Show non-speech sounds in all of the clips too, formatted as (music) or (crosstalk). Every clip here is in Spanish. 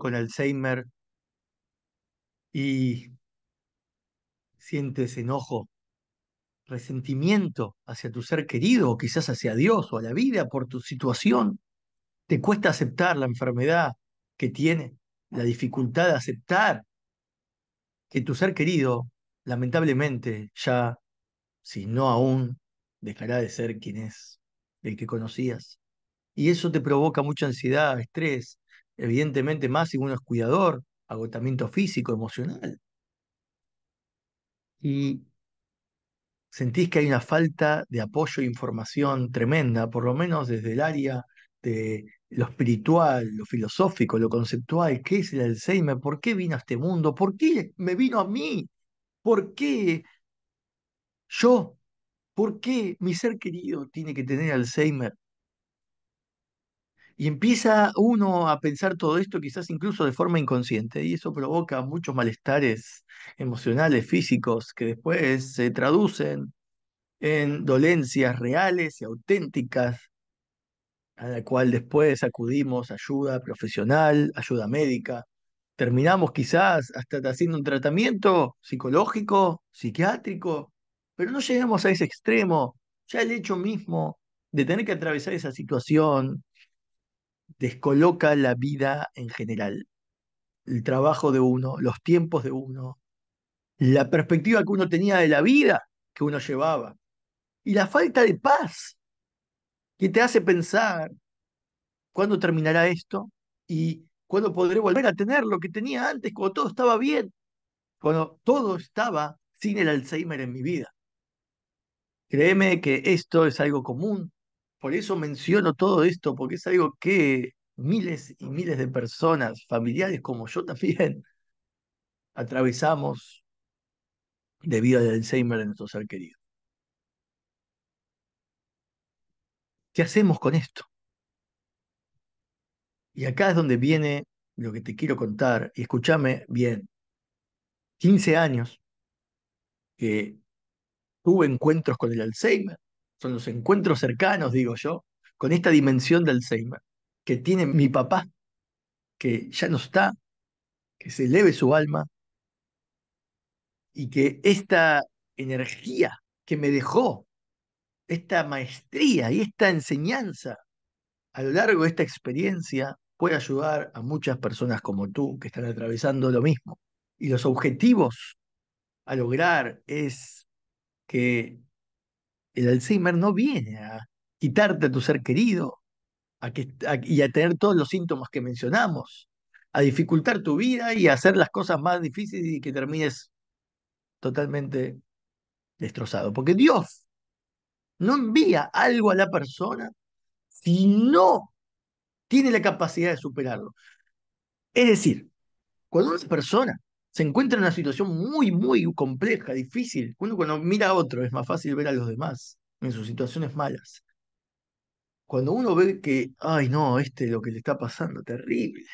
con Alzheimer y sientes enojo, resentimiento hacia tu ser querido, o quizás hacia Dios o a la vida por tu situación. Te cuesta aceptar la enfermedad que tiene, la dificultad de aceptar que tu ser querido, lamentablemente, ya, si no aún, dejará de ser quien es, el que conocías. Y eso te provoca mucha ansiedad, estrés, evidentemente más si uno es cuidador, agotamiento físico, emocional. Y sentís que hay una falta de apoyo e información tremenda, por lo menos desde el área de lo espiritual, lo filosófico, lo conceptual, qué es el Alzheimer, por qué vino a este mundo, por qué me vino a mí, por qué yo, por qué mi ser querido tiene que tener Alzheimer. Y empieza uno a pensar todo esto quizás incluso de forma inconsciente y eso provoca muchos malestares emocionales, físicos, que después se traducen en dolencias reales y auténticas, a la cual después acudimos ayuda profesional, ayuda médica. Terminamos quizás hasta haciendo un tratamiento psicológico, psiquiátrico, pero no llegamos a ese extremo. Ya el hecho mismo de tener que atravesar esa situación descoloca la vida en general. El trabajo de uno, los tiempos de uno, la perspectiva que uno tenía de la vida que uno llevaba y la falta de paz que te hace pensar cuándo terminará esto y cuándo podré volver a tener lo que tenía antes, cuando todo estaba bien, cuando todo estaba sin el Alzheimer en mi vida. Créeme que esto es algo común por eso menciono todo esto, porque es algo que miles y miles de personas, familiares como yo también, (laughs) atravesamos debido al Alzheimer de nuestro ser querido. ¿Qué hacemos con esto? Y acá es donde viene lo que te quiero contar. Y escúchame bien. 15 años que tuve encuentros con el Alzheimer, son los encuentros cercanos, digo yo, con esta dimensión del Alzheimer que tiene mi papá, que ya no está, que se eleve su alma y que esta energía que me dejó, esta maestría y esta enseñanza a lo largo de esta experiencia puede ayudar a muchas personas como tú que están atravesando lo mismo. Y los objetivos a lograr es que el Alzheimer no viene a quitarte a tu ser querido a que, y a tener todos los síntomas que mencionamos, a dificultar tu vida y a hacer las cosas más difíciles y que termines totalmente destrozado. Porque Dios no envía algo a la persona si no tiene la capacidad de superarlo. Es decir, cuando una persona se encuentra en una situación muy, muy compleja, difícil. Uno cuando mira a otro es más fácil ver a los demás en sus situaciones malas. Cuando uno ve que, ay no, este es lo que le está pasando, terrible.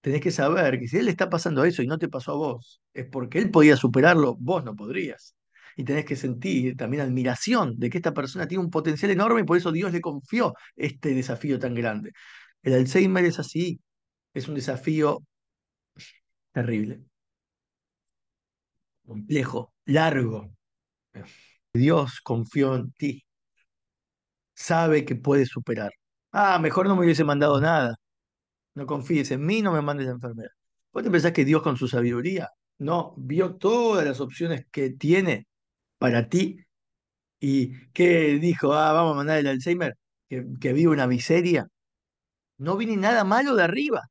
Tenés que saber que si él le está pasando eso y no te pasó a vos, es porque él podía superarlo, vos no podrías. Y tenés que sentir también admiración de que esta persona tiene un potencial enorme y por eso Dios le confió este desafío tan grande. El Alzheimer es así, es un desafío terrible complejo, largo. Dios confió en ti. Sabe que puedes superar. Ah, mejor no me hubiese mandado nada. No confíes en mí, no me mandes la enfermedad. ¿Vos te pensás que Dios con su sabiduría no vio todas las opciones que tiene para ti y que dijo, ah, vamos a mandar el Alzheimer, que, que vive una miseria? No viene nada malo de arriba.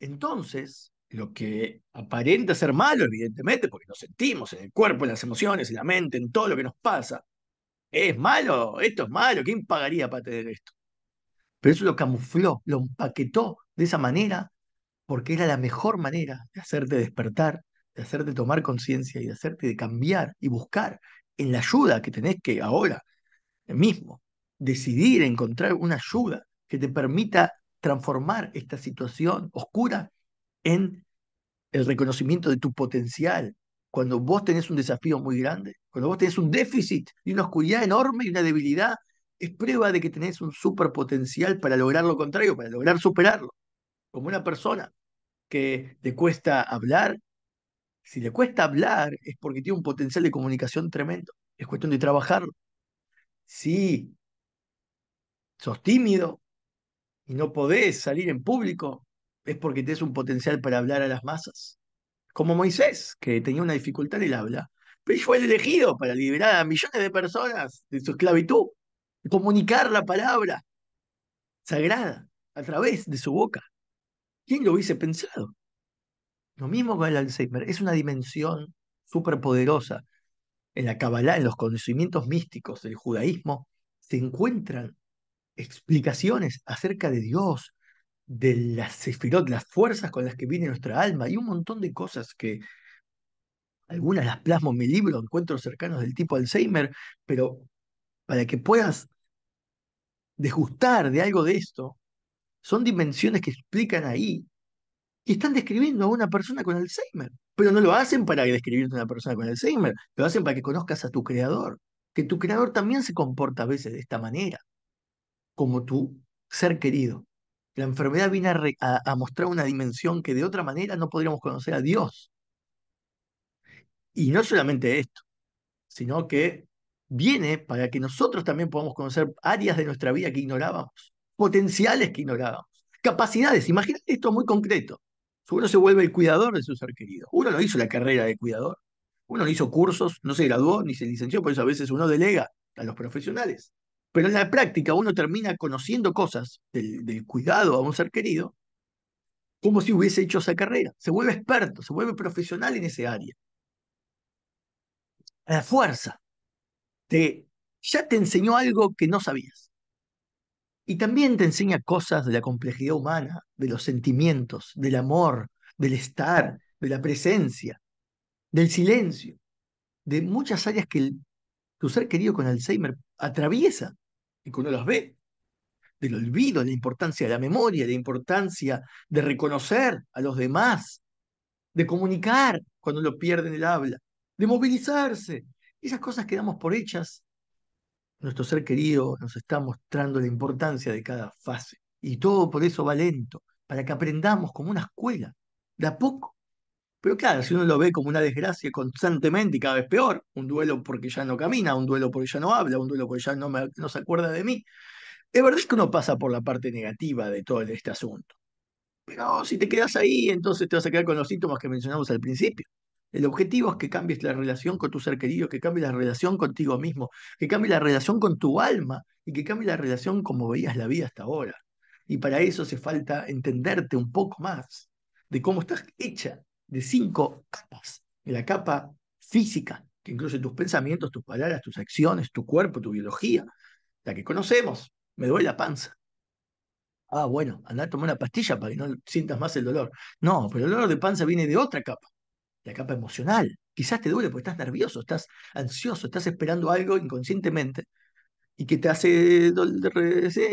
Entonces, lo que aparenta ser malo, evidentemente, porque lo sentimos en el cuerpo, en las emociones, en la mente, en todo lo que nos pasa. Es malo, esto es malo, ¿quién pagaría para tener esto? Pero eso lo camufló, lo empaquetó de esa manera, porque era la mejor manera de hacerte despertar, de hacerte tomar conciencia y de hacerte de cambiar y buscar en la ayuda que tenés que ahora mismo decidir encontrar una ayuda que te permita transformar esta situación oscura en el reconocimiento de tu potencial. Cuando vos tenés un desafío muy grande, cuando vos tenés un déficit y una oscuridad enorme y una debilidad, es prueba de que tenés un superpotencial potencial para lograr lo contrario, para lograr superarlo. Como una persona que le cuesta hablar, si le cuesta hablar es porque tiene un potencial de comunicación tremendo. Es cuestión de trabajarlo. Si sos tímido y no podés salir en público, es porque tienes un potencial para hablar a las masas. Como Moisés, que tenía una dificultad en el habla, pero fue elegido para liberar a millones de personas de su esclavitud, comunicar la palabra sagrada a través de su boca. ¿Quién lo hubiese pensado? Lo mismo con el Alzheimer, es una dimensión poderosa En la Kabbalah, en los conocimientos místicos del judaísmo, se encuentran explicaciones acerca de Dios, de las las fuerzas con las que viene nuestra alma y un montón de cosas que algunas las plasmo en mi libro, Encuentros cercanos del tipo Alzheimer, pero para que puedas desgustar de algo de esto, son dimensiones que explican ahí y están describiendo a una persona con Alzheimer, pero no lo hacen para describirte a una persona con Alzheimer, lo hacen para que conozcas a tu creador, que tu creador también se comporta a veces de esta manera, como tu ser querido. La enfermedad viene a, mostrar una dimensión que de otra manera no podríamos conocer a Dios. Y no solamente esto, sino que viene para que nosotros también podamos conocer áreas de nuestra vida que ignorábamos, potenciales que ignorábamos, capacidades. Imagínate esto muy concreto. Uno se vuelve el cuidador de su ser querido. Uno no hizo la carrera de cuidador, uno no hizo cursos, no se graduó ni se licenció, por eso a veces uno delega a los profesionales. Pero en la práctica uno termina conociendo cosas del, cuidado a un ser querido como si hubiese hecho esa carrera. Se vuelve experto, se vuelve profesional en ese área. A la fuerza. ya te enseñó algo que no sabías. Y también te enseña cosas de la complejidad humana, de los sentimientos, del amor, del estar, de la presencia, del silencio, de muchas áreas que el tu ser querido con Alzheimer atraviesa y cuando uno los ve, del olvido, de la importancia de la memoria, de la importancia de reconocer a los demás, de comunicar cuando lo pierden el habla, de movilizarse. Esas cosas quedamos por hechas, nuestro ser querido nos está mostrando la importancia de cada fase. Y todo por eso va lento, para que aprendamos como una escuela, de a poco, pero claro, si uno lo ve como una desgracia constantemente y cada vez peor, un duelo porque ya no camina, un duelo porque ya no habla, un duelo porque ya no, se acuerda de mí, es verdad que uno pasa por la parte negativa de todo este asunto. Pero si te quedas ahí, entonces te vas a quedar con los síntomas que mencionamos al principio. El objetivo es que cambies la relación con tu ser querido, que cambies la relación contigo mismo, que cambies la relación con tu alma y que cambies la relación como veías la vida hasta ahora. Y para eso hace falta entenderte un poco más de cómo estás hecha, de cinco capas. de La capa física, que incluye tus pensamientos, tus palabras, tus acciones, tu cuerpo, tu biología, la que conocemos. Me duele la panza. Ah, bueno, anda a tomar una pastilla para que no sientas más el dolor. No, pero el dolor de panza viene de otra capa, la capa emocional. Quizás te duele porque estás nervioso, estás ansioso, estás esperando algo inconscientemente y que te hace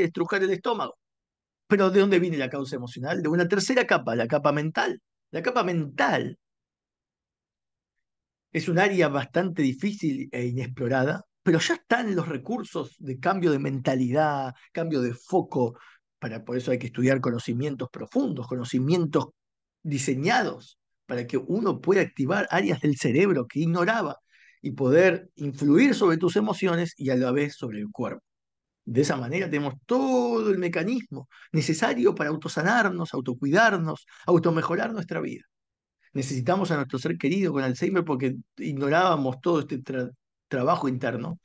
estrujar el estómago. Pero ¿de dónde viene la causa emocional? De una tercera capa, la capa mental. La capa mental es un área bastante difícil e inexplorada, pero ya están los recursos de cambio de mentalidad, cambio de foco, para por eso hay que estudiar conocimientos profundos, conocimientos diseñados para que uno pueda activar áreas del cerebro que ignoraba y poder influir sobre tus emociones y a la vez sobre el cuerpo. De esa manera tenemos todo el mecanismo necesario para autosanarnos, autocuidarnos, automejorar nuestra vida. Necesitamos a nuestro ser querido con Alzheimer porque ignorábamos todo este trabajo interno.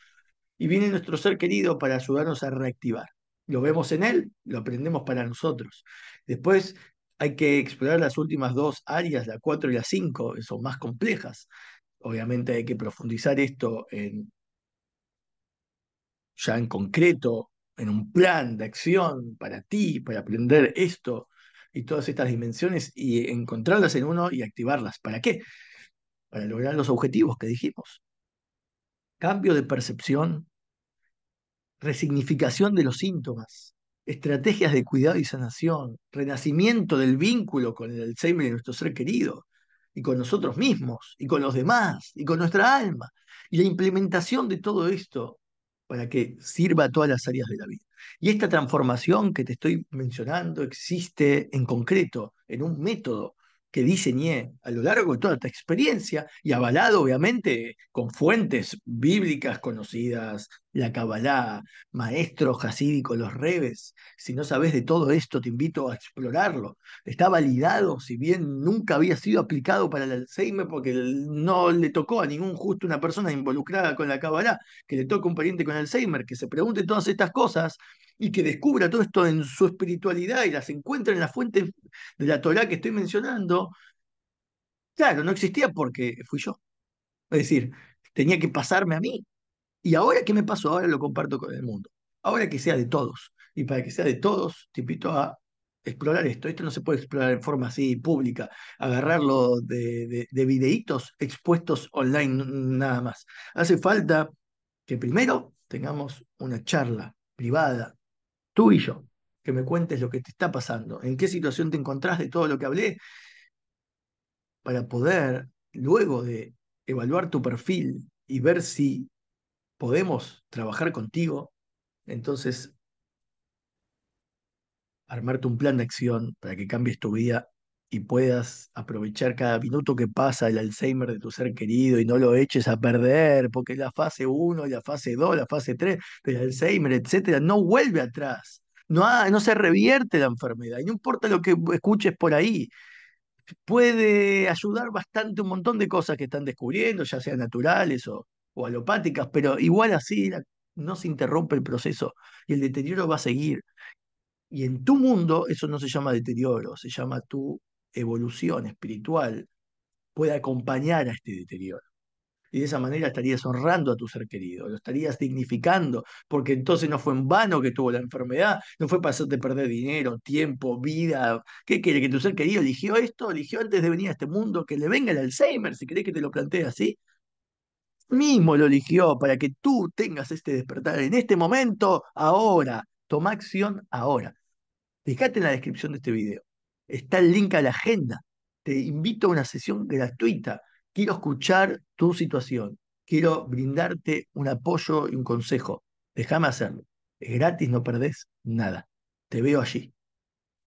Y viene nuestro ser querido para ayudarnos a reactivar. Lo vemos en él, lo aprendemos para nosotros. Después hay que explorar las últimas dos áreas, la 4 y la 5, son más complejas. Obviamente hay que profundizar esto en ya en concreto, en un plan de acción para ti, para aprender esto y todas estas dimensiones y encontrarlas en uno y activarlas. ¿Para qué? Para lograr los objetivos que dijimos. Cambio de percepción, resignificación de los síntomas, estrategias de cuidado y sanación, renacimiento del vínculo con el Alzheimer y nuestro ser querido, y con nosotros mismos, y con los demás, y con nuestra alma, y la implementación de todo esto para que sirva a todas las áreas de la vida. Y esta transformación que te estoy mencionando existe en concreto, en un método que diseñé a lo largo de toda esta experiencia y avalado obviamente con fuentes bíblicas conocidas, la Kabbalah, maestros jasídicos, los rebes. Si no sabes de todo esto, te invito a explorarlo. Está validado, si bien nunca había sido aplicado para el Alzheimer, porque no le tocó a ningún justo una persona involucrada con la Kabbalah, que le tocó un pariente con Alzheimer, que se pregunte todas estas cosas y que descubra todo esto en su espiritualidad y las encuentre en la fuente de la Torah que estoy mencionando. Claro, no existía porque fui yo. Es decir, tenía que pasarme a mí y ahora, ¿qué me pasó? Ahora lo comparto con el mundo. Ahora que sea de todos. Y para que sea de todos, te invito a explorar esto. Esto no se puede explorar en forma así pública, agarrarlo de, de, videitos expuestos online nada más. Hace falta que primero tengamos una charla privada, tú y yo, que me cuentes lo que te está pasando, en qué situación te encontrás de todo lo que hablé, para poder, luego de evaluar tu perfil y ver si podemos trabajar contigo, entonces armarte un plan de acción para que cambies tu vida y puedas aprovechar cada minuto que pasa el Alzheimer de tu ser querido y no lo eches a perder, porque la fase 1, la fase 2, la fase 3 del Alzheimer, etcétera, no vuelve atrás. No, no se revierte la enfermedad, y no importa lo que escuches por ahí, puede ayudar bastante un montón de cosas que están descubriendo, ya sean naturales o o alopáticas, pero igual así no se interrumpe el proceso y el deterioro va a seguir. Y en tu mundo eso no se llama deterioro, se llama tu evolución espiritual, puede acompañar a este deterioro. Y de esa manera estarías honrando a tu ser querido, lo estarías dignificando, porque entonces no fue en vano que tuvo la enfermedad, no fue para hacerte perder dinero, tiempo, vida. ¿Qué quiere? ¿Que tu ser querido eligió esto? ¿Eligió antes de venir a este mundo? ¿Que le venga el Alzheimer, si querés que te lo plantea así? mismo lo eligió para que tú tengas este despertar en este momento, ahora. Toma acción ahora. Fíjate en la descripción de este video. Está el link a la agenda. Te invito a una sesión gratuita. Quiero escuchar tu situación. Quiero brindarte un apoyo y un consejo. Déjame hacerlo. Es gratis, no perdés nada. Te veo allí.